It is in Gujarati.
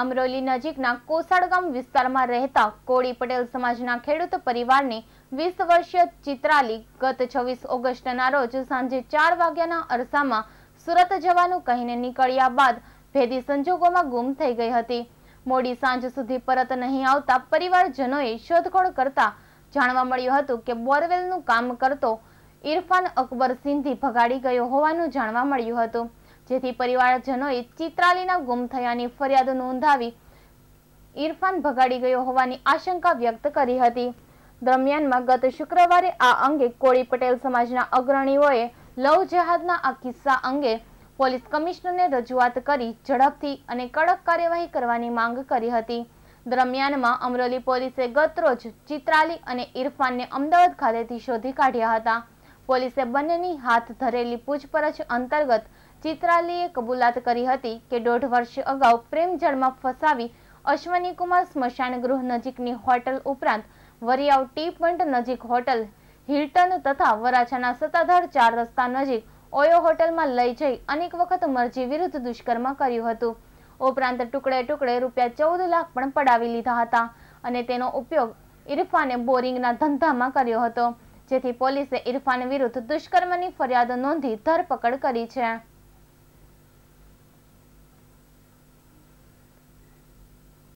અમરોલી નજીકના કોસાડગામ વિસ્તારમાં રહેતા કોળી પટેલ સમાજના ખેડૂત પરિવારની વીસ વર્ષીય ચિત્રાલી ગત છવ્વીસ ઓગસ્ટના રોજ સાંજે ચાર વાગ્યાના અરસામાં સુરત જવાનું કહીને નીકળ્યા બાદ ભેદી સંજોગોમાં ગુમ થઈ ગઈ હતી મોડી સાંજ સુધી પરત નહીં આવતા પરિવારજનોએ શોધખોળ કરતા જાણવા મળ્યું હતું કે બોરવેલનું કામ કરતો ઇરફાન અકબર સિંધી ભગાડી ગયો હોવાનું જાણવા મળ્યું હતું જેથી પરિવારજનોએ ચિત્રાલીના ગુમ થયાની ફરિયાદ નોંધાવી ઇરફાન ભગાડી ગયો હોવાની આશંકા વ્યક્ત કરી હતી દરમિયાનમાં ગત શુક્રવારે આ અંગે કોળી પટેલ સમાજના અગ્રણીઓએ લવ જહાદના આ કિસ્સા અંગે પોલીસ કમિશનરને રજૂઆત કરી ઝડપથી અને કડક કાર્યવાહી કરવાની માંગ કરી હતી દરમિયાનમાં અમરોલી પોલીસે ગતરોજ ચિત્રાલી અને ઇરફાનને અમદાવાદ ખાતેથી શોધી કાઢ્યા હતા પોલીસે બંનેની હાથ ધરેલી પૂછપરછ અંતર્ગત ચિત્રાલીએ કબૂલાત કરી હતી કે દોઢ વર્ષ અગાઉ પ્રેમજળમાં ફસાવી અશ્વની સ્મશાન ગૃહ નજીકની હોટલ ઉપરાંત વરિયાવ ટી પોઈન્ટ નજીક હોટલ હિલ્ટન તથા વરાછાના સત્તાધાર ચાર રસ્તા નજીક ઓયો હોટલમાં લઈ જઈ અનેક વખત મરજી વિરુદ્ધ દુષ્કર્મ કર્યું હતું ઉપરાંત ટુકડે ટુકડે રૂપિયા ચૌદ લાખ પણ પડાવી લીધા હતા અને તેનો ઉપયોગ ઇરફાને બોરિંગના ધંધામાં કર્યો હતો જેથી પોલીસે ઇરફાન વિરુદ્ધ દુષ્કર્મની ફરિયાદ નોંધી ધરપકડ કરી છે